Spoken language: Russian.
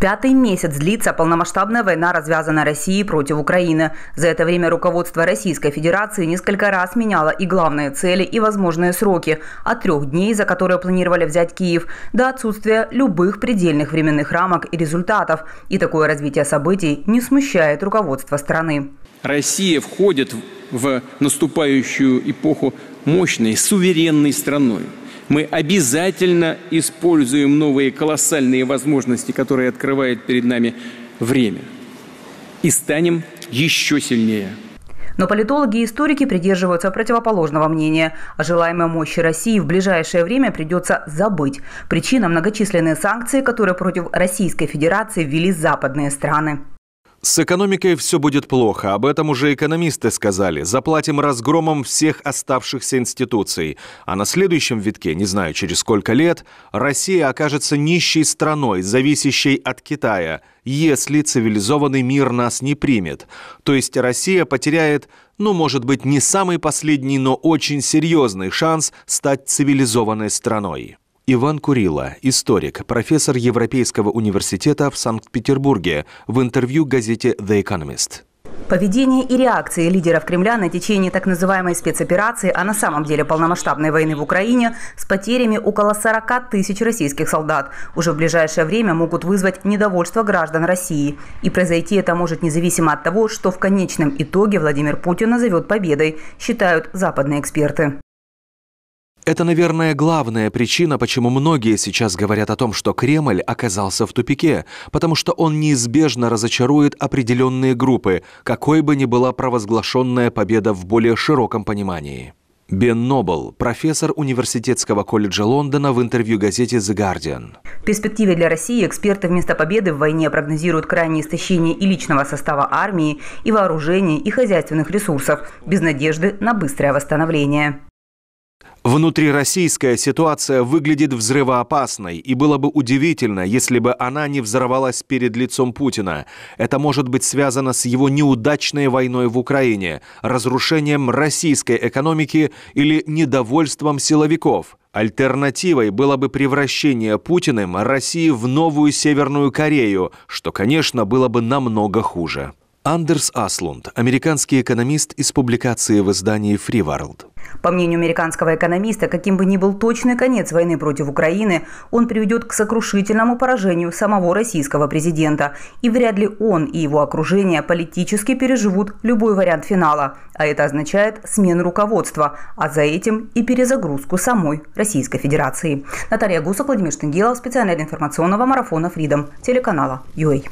Пятый месяц длится полномасштабная война, развязанная Россией против Украины. За это время руководство Российской Федерации несколько раз меняло и главные цели, и возможные сроки – от трех дней, за которые планировали взять Киев, до отсутствия любых предельных временных рамок и результатов. И такое развитие событий не смущает руководство страны. Россия входит в наступающую эпоху мощной, суверенной страной. Мы обязательно используем новые колоссальные возможности, которые открывает перед нами время. И станем еще сильнее. Но политологи и историки придерживаются противоположного мнения. О желаемой мощи России в ближайшее время придется забыть. Причина – многочисленные санкции, которые против Российской Федерации ввели западные страны. С экономикой все будет плохо, об этом уже экономисты сказали. Заплатим разгромом всех оставшихся институций. А на следующем витке, не знаю через сколько лет, Россия окажется нищей страной, зависящей от Китая, если цивилизованный мир нас не примет. То есть Россия потеряет, ну, может быть, не самый последний, но очень серьезный шанс стать цивилизованной страной. Иван Курила, историк, профессор Европейского университета в Санкт-Петербурге, в интервью газете «The Economist». Поведение и реакции лидеров Кремля на течение так называемой спецоперации, а на самом деле полномасштабной войны в Украине, с потерями около 40 тысяч российских солдат, уже в ближайшее время могут вызвать недовольство граждан России. И произойти это может независимо от того, что в конечном итоге Владимир Путин назовет победой, считают западные эксперты. Это, наверное, главная причина, почему многие сейчас говорят о том, что Кремль оказался в тупике, потому что он неизбежно разочарует определенные группы, какой бы ни была провозглашенная победа в более широком понимании. Бен Нобл, профессор Университетского колледжа Лондона в интервью газете The Guardian. В перспективе для России эксперты вместо победы в войне прогнозируют крайнее истощение и личного состава армии, и вооружений, и хозяйственных ресурсов, без надежды на быстрое восстановление. Внутрироссийская ситуация выглядит взрывоопасной, и было бы удивительно, если бы она не взорвалась перед лицом Путина. Это может быть связано с его неудачной войной в Украине, разрушением российской экономики или недовольством силовиков. Альтернативой было бы превращение Путиным России в новую Северную Корею, что, конечно, было бы намного хуже. Андерс Аслунд, американский экономист из публикации в издании Free World. По мнению американского экономиста, каким бы ни был точный конец войны против Украины, он приведет к сокрушительному поражению самого российского президента. И вряд ли он и его окружение политически переживут любой вариант финала. А это означает смену руководства, а за этим и перезагрузку самой Российской Федерации. Наталья Гусок, Владимир Штангелов, специально для информационного марафона Freedom, телеканала Юэй.